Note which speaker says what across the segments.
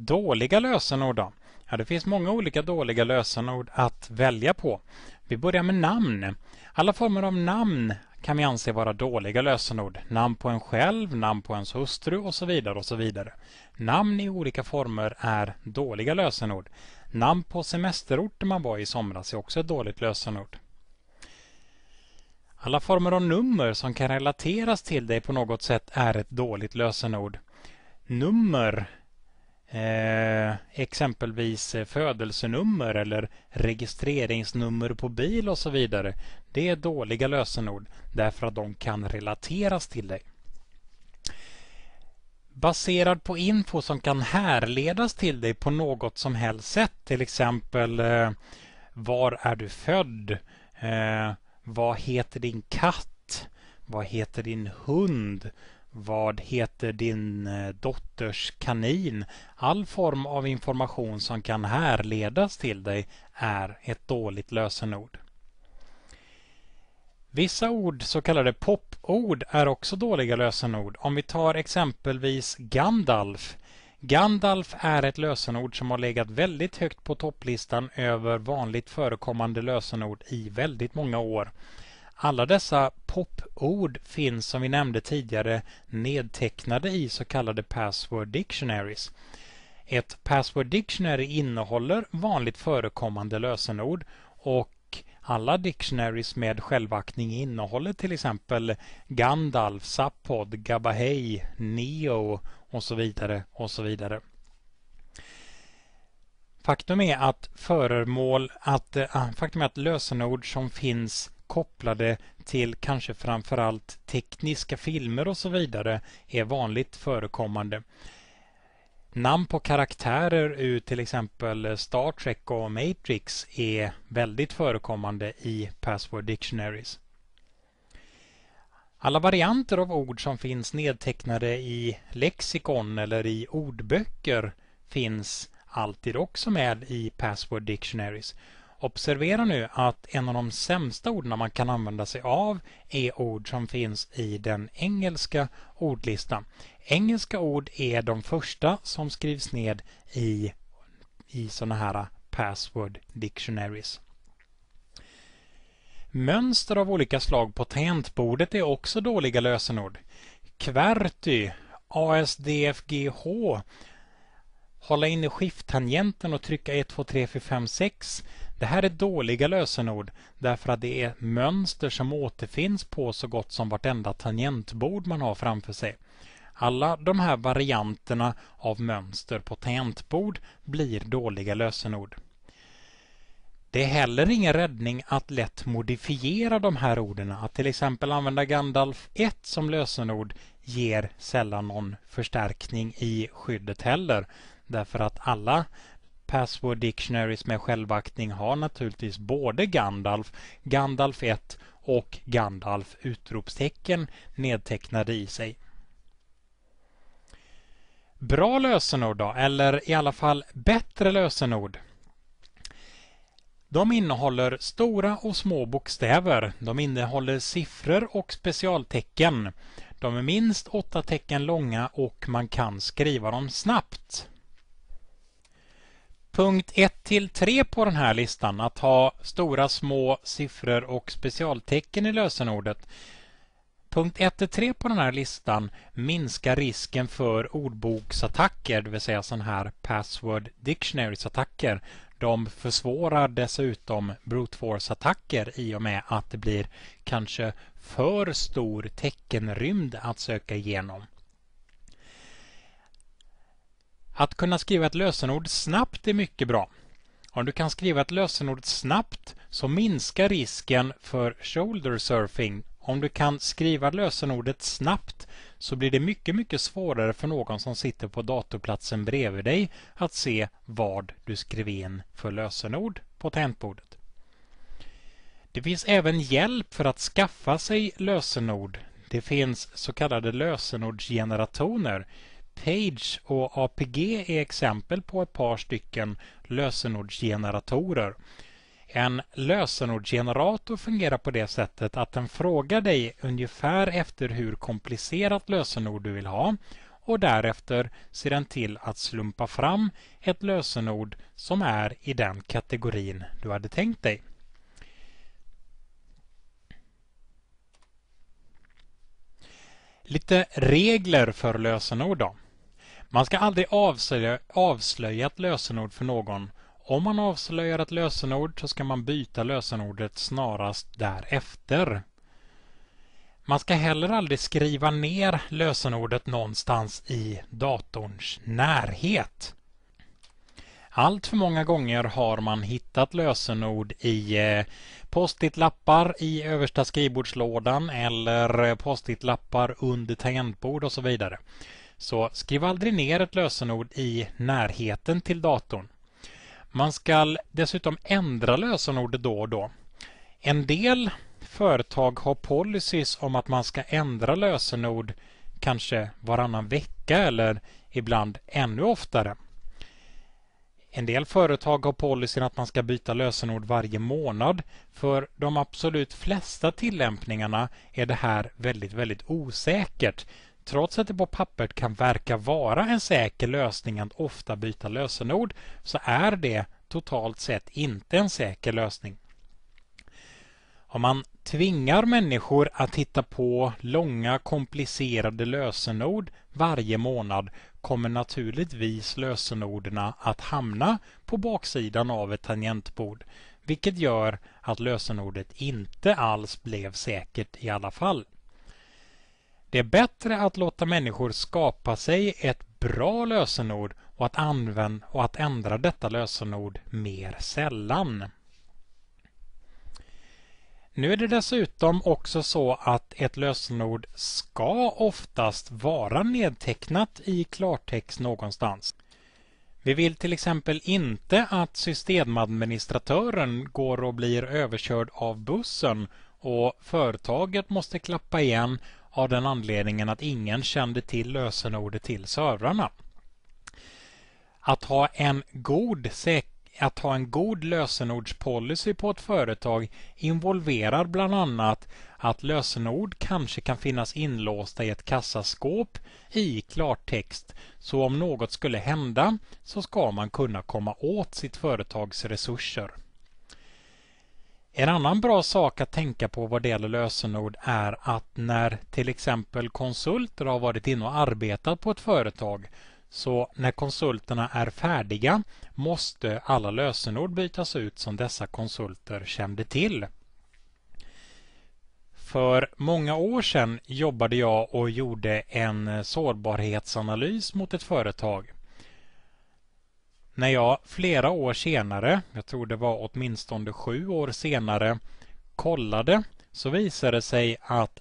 Speaker 1: Dåliga lösenord då? Ja, det finns många olika dåliga lösenord att välja på. Vi börjar med namn. Alla former av namn kan vi anse vara dåliga lösenord. Namn på en själv, namn på ens hustru och så vidare. och så vidare. Namn i olika former är dåliga lösenord. Namn på semesterorten man var i somras är också ett dåligt lösenord. Alla former av nummer som kan relateras till dig på något sätt är ett dåligt lösenord. Nummer Eh, exempelvis eh, födelsenummer eller registreringsnummer på bil och så vidare. Det är dåliga lösenord därför att de kan relateras till dig. Baserad på info som kan härledas till dig på något som helst sätt, till exempel eh, var är du född? Eh, vad heter din katt? Vad heter din hund? Vad heter din eh, dotters kanin? All form av information som kan härledas till dig är ett dåligt lösenord. Vissa ord, så kallade popord, är också dåliga lösenord. Om vi tar exempelvis Gandalf. Gandalf är ett lösenord som har legat väldigt högt på topplistan över vanligt förekommande lösenord i väldigt många år. Alla dessa popord finns som vi nämnde tidigare nedtecknade i så kallade password dictionaries. Ett password dictionary innehåller vanligt förekommande lösenord och alla dictionaries med självaktning innehåller till exempel Gandalf, Sapod, Gabahei, Neo och så vidare och så vidare. Faktum är att föremål, att, eh, faktum är att lösenord som finns kopplade till kanske framförallt tekniska filmer och så vidare är vanligt förekommande. Namn på karaktärer ur till exempel Star Trek och Matrix är väldigt förekommande i password dictionaries. Alla varianter av ord som finns nedtecknade i lexikon eller i ordböcker finns alltid också med i password dictionaries. Observera nu att en av de sämsta orden man kan använda sig av är ord som finns i den engelska ordlistan. Engelska ord är de första som skrivs ned i, i sådana här password dictionaries. Mönster av olika slag på tangentbordet är också dåliga lösenord. QWERTY, ASDFGH hålla inne skifttangenten och trycka 1, 2, 3, 4, 5, 6. Det här är dåliga lösenord därför att det är mönster som återfinns på så gott som vartenda tangentbord man har framför sig. Alla de här varianterna av mönster på tangentbord blir dåliga lösenord. Det är heller ingen räddning att lätt modifiera de här orden. Att till exempel använda Gandalf 1 som lösenord ger sällan någon förstärkning i skyddet heller. Därför att alla password dictionaries med självaktning har naturligtvis både Gandalf, Gandalf 1 och Gandalf utropstecken nedtecknade i sig. Bra lösenord då, eller i alla fall bättre lösenord. De innehåller stora och små bokstäver. De innehåller siffror och specialtecken. De är minst åtta tecken långa och man kan skriva dem snabbt punkt 1 till 3 på den här listan, att ha stora, små siffror och specialtecken i lösenordet. Punkt 1 till 3 på den här listan minskar risken för ordboksattacker, det vill säga sådana här password dictionaries-attacker. De försvårar dessutom brute force-attacker i och med att det blir kanske för stor teckenrymd att söka igenom. Att kunna skriva ett lösenord snabbt är mycket bra. Om du kan skriva ett lösenord snabbt så minskar risken för shoulder surfing. Om du kan skriva lösenordet snabbt så blir det mycket, mycket svårare för någon som sitter på datorplatsen bredvid dig att se vad du skrev in för lösenord på tangentbordet. Det finns även hjälp för att skaffa sig lösenord. Det finns så kallade lösenordsgeneratorer Page och APG är exempel på ett par stycken lösenordsgeneratorer. En lösenordsgenerator fungerar på det sättet att den frågar dig ungefär efter hur komplicerat lösenord du vill ha och därefter ser den till att slumpa fram ett lösenord som är i den kategorin du hade tänkt dig. Lite regler för lösenord då. Man ska aldrig avslöja, avslöja ett lösenord för någon. Om man avslöjar ett lösenord så ska man byta lösenordet snarast därefter. Man ska heller aldrig skriva ner lösenordet någonstans i datorns närhet. Allt för många gånger har man hittat lösenord i eh, post-it-lappar i översta skrivbordslådan eller eh, post-it-lappar under tangentbord och så vidare. Så skriv aldrig ner ett lösenord i närheten till datorn. Man ska dessutom ändra lösenordet då och då. En del företag har policies om att man ska ändra lösenord kanske varannan vecka eller ibland ännu oftare. En del företag har policyn att man ska byta lösenord varje månad. För de absolut flesta tillämpningarna är det här väldigt, väldigt osäkert trots att det på pappret kan verka vara en säker lösning att ofta byta lösenord så är det totalt sett inte en säker lösning. Om man tvingar människor att hitta på långa komplicerade lösenord varje månad kommer naturligtvis lösenorden att hamna på baksidan av ett tangentbord vilket gör att lösenordet inte alls blev säkert i alla fall. Det är bättre att låta människor skapa sig ett bra lösenord och att, använda, och att ändra detta lösenord mer sällan. Nu är det dessutom också så att ett lösenord ska oftast vara nedtecknat i klartext någonstans. Vi vill till exempel inte att systemadministratören går och blir överkörd av bussen och företaget måste klappa igen av den anledningen att ingen kände till lösenordet till servrarna. Att ha en god säkerhet att ha en god lösenordspolicy på ett företag involverar bland annat att lösenord kanske kan finnas inlåsta i ett kassaskåp i klartext, så om något skulle hända så ska man kunna komma åt sitt företags resurser. En annan bra sak att tänka på vad det gäller lösenord är att när till exempel konsulter har varit inne och arbetat på ett företag så när konsulterna är färdiga måste alla lösenord bytas ut som dessa konsulter kände till. För många år sedan jobbade jag och gjorde en sårbarhetsanalys mot ett företag när jag flera år senare, jag tror det var åtminstone sju år senare, kollade så visade det sig att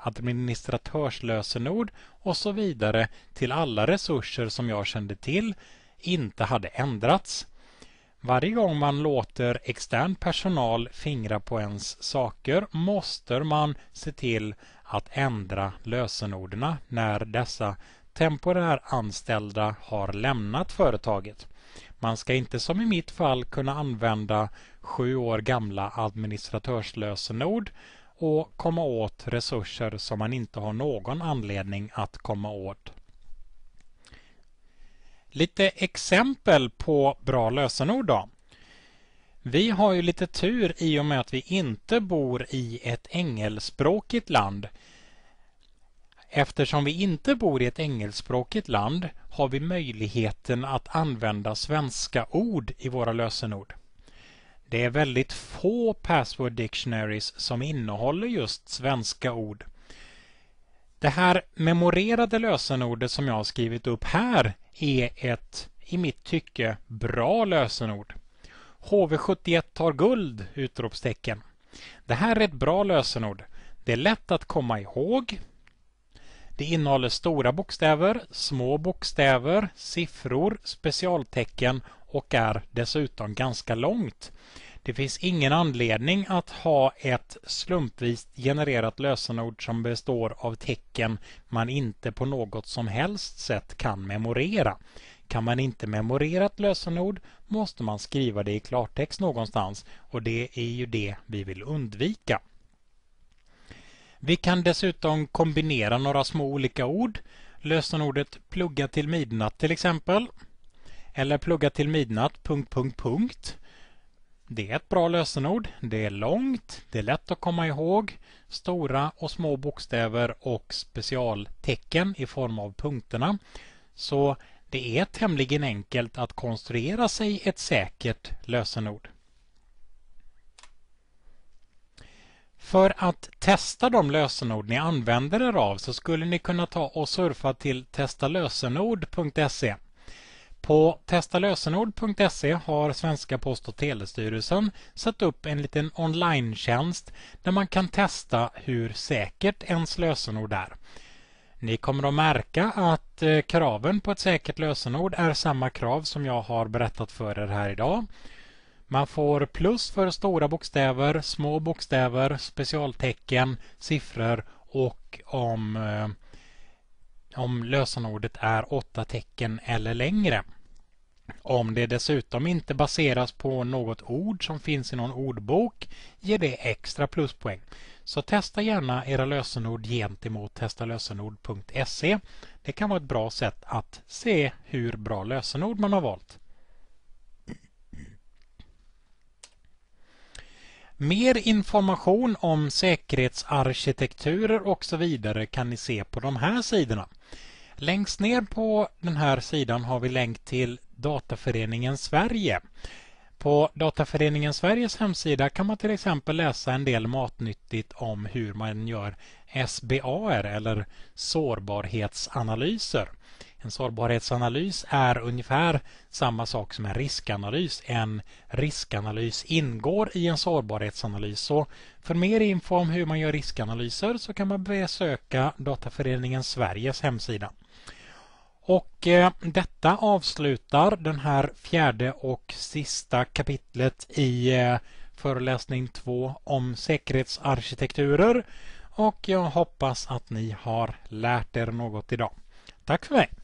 Speaker 1: administratörslösenord och så vidare till alla resurser som jag kände till inte hade ändrats. Varje gång man låter extern personal fingra på ens saker måste man se till att ändra lösenorden när dessa temporärt anställda har lämnat företaget. Man ska inte som i mitt fall kunna använda sju år gamla administratörslösenord och komma åt resurser som man inte har någon anledning att komma åt. Lite exempel på bra lösenord då. Vi har ju lite tur i och med att vi inte bor i ett engelskspråkigt land Eftersom vi inte bor i ett engelskspråkigt land har vi möjligheten att använda svenska ord i våra lösenord. Det är väldigt få password dictionaries som innehåller just svenska ord. Det här memorerade lösenordet som jag har skrivit upp här är ett, i mitt tycke, bra lösenord. HV71 tar guld! utropstecken. Det här är ett bra lösenord. Det är lätt att komma ihåg det innehåller stora bokstäver, små bokstäver, siffror, specialtecken och är dessutom ganska långt. Det finns ingen anledning att ha ett slumpvis genererat lösenord som består av tecken man inte på något som helst sätt kan memorera. Kan man inte memorera ett lösenord måste man skriva det i klartext någonstans och det är ju det vi vill undvika. Vi kan dessutom kombinera några små olika ord. Lösenordet plugga till midnatt till exempel. Eller plugga till midnatt... Punkt, punkt, punkt. Det är ett bra lösenord. Det är långt, det är lätt att komma ihåg. Stora och små bokstäver och specialtecken i form av punkterna. Så det är tämligen enkelt att konstruera sig ett säkert lösenord. För att testa de lösenord ni använder er av så skulle ni kunna ta och surfa till testalösenord.se. På testalösenord.se har Svenska Post och telestyrelsen satt upp en liten online där man kan testa hur säkert ens lösenord är. Ni kommer att märka att eh, kraven på ett säkert lösenord är samma krav som jag har berättat för er här idag. Man får plus för stora bokstäver, små bokstäver, specialtecken, siffror och om, eh, om lösenordet är åtta tecken eller längre. Om det dessutom inte baseras på något ord som finns i någon ordbok ger det extra pluspoäng. Så testa gärna era lösenord gentemot testalösenord.se. Det kan vara ett bra sätt att se hur bra lösenord man har valt. Mer information om säkerhetsarkitekturer och så vidare kan ni se på de här sidorna. Längst ner på den här sidan har vi länk till Dataföreningen Sverige. På Dataföreningen Sveriges hemsida kan man till exempel läsa en del matnyttigt om hur man gör SBAR eller sårbarhetsanalyser. En sårbarhetsanalys är ungefär samma sak som en riskanalys. En riskanalys ingår i en sårbarhetsanalys. Så för mer info om hur man gör riskanalyser så kan man besöka Dataföreningen Sveriges hemsida. Och eh, detta avslutar den här fjärde och sista kapitlet i eh, föreläsning 2 om säkerhetsarkitekturer och jag hoppas att ni har lärt er något idag. Tack för mig!